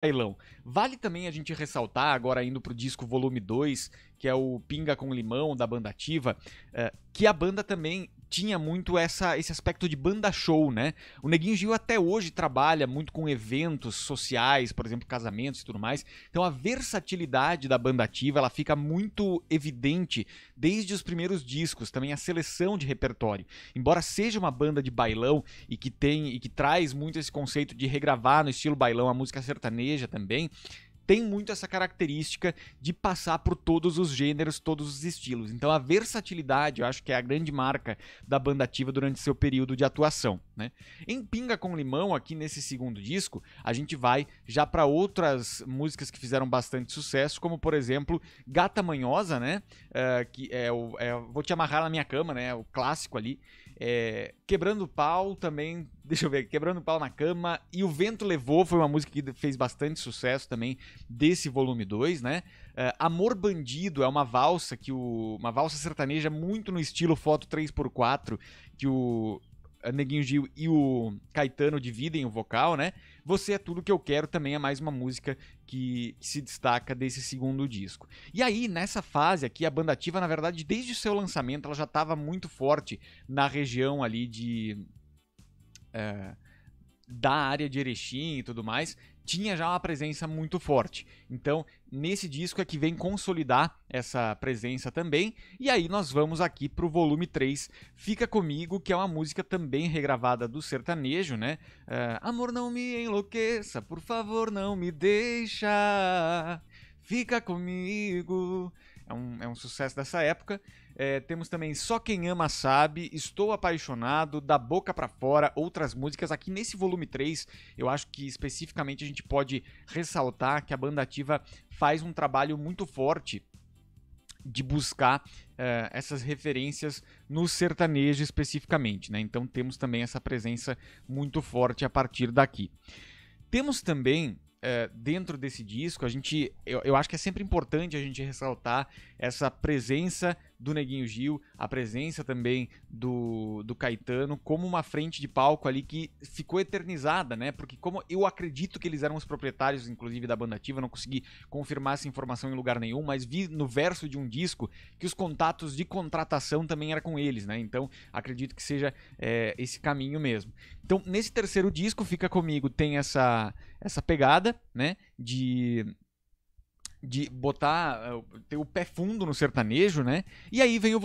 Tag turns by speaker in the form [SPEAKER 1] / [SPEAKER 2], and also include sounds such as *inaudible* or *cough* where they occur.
[SPEAKER 1] bailão. Vale também a gente ressaltar, agora indo pro disco volume 2, que é o Pinga com Limão, da banda ativa, eh, que a banda também tinha muito essa, esse aspecto de banda show, né? O Neguinho Gil até hoje trabalha muito com eventos sociais, por exemplo, casamentos e tudo mais. Então a versatilidade da banda ativa, ela fica muito evidente desde os primeiros discos, também a seleção de repertório. Embora seja uma banda de bailão e que tem e que traz muito esse conceito de regravar no estilo bailão a música sertaneja também, tem muito essa característica de passar por todos os gêneros, todos os estilos. Então a versatilidade, eu acho que é a grande marca da banda ativa durante seu período de atuação. Né? Em Pinga com Limão, aqui nesse segundo disco, a gente vai já para outras músicas que fizeram bastante sucesso, como por exemplo Gata Manhosa, né? Uh, que é o é, Vou Te Amarrar na Minha Cama, né? O clássico ali. É, Quebrando Pau também, *laughs* deixa eu ver, Quebrando Pau na Cama e O Vento Levou foi uma música que fez bastante sucesso também desse volume 2, né? É, Amor Bandido é uma valsa que o uma valsa sertaneja muito no estilo foto 3x4 que o eh, Neguinho Gil e o Caetano dividem o vocal, né? Você é Tudo Que Eu Quero também é mais uma música que, se destaca desse segundo disco. E aí, nessa fase aqui, a banda ativa, na verdade, desde o seu lançamento, ela já estava muito forte na região ali de. É, da área de Erechim e tudo mais tinha já uma presença muito forte. Então, nesse disco é que vem consolidar essa presença também. E aí nós vamos aqui pro volume 3, Fica Comigo, que é uma música também regravada do sertanejo, né? É, Amor, não me enlouqueça, por favor, não me deixa. Fica comigo. É um, é um sucesso dessa época. É, temos também Só Quem Ama Sabe, Estou Apaixonado, Da Boca para Fora, outras músicas. Aqui nesse volume 3, eu acho que especificamente a gente pode ressaltar que a banda ativa faz um trabalho muito forte de buscar é, essas referências no sertanejo especificamente, né? Então temos também essa presença muito forte a partir daqui. Temos também é, dentro desse disco, a gente, eu, eu acho que é sempre importante a gente ressaltar essa presença do Neguinho Gil, a presença também do, do Caetano, como uma frente de palco ali que ficou eternizada, né? Porque como eu acredito que eles eram os proprietários, inclusive, da banda ativa, não consegui confirmar essa informação em lugar nenhum, mas vi no verso de um disco que os contatos de contratação também era com eles, né? Então, acredito que seja é, esse caminho mesmo. Então, nesse terceiro disco, Fica Comigo, tem essa, essa pegada, né? De de botar, eh, ter o pé fundo no sertanejo, né? E aí vem o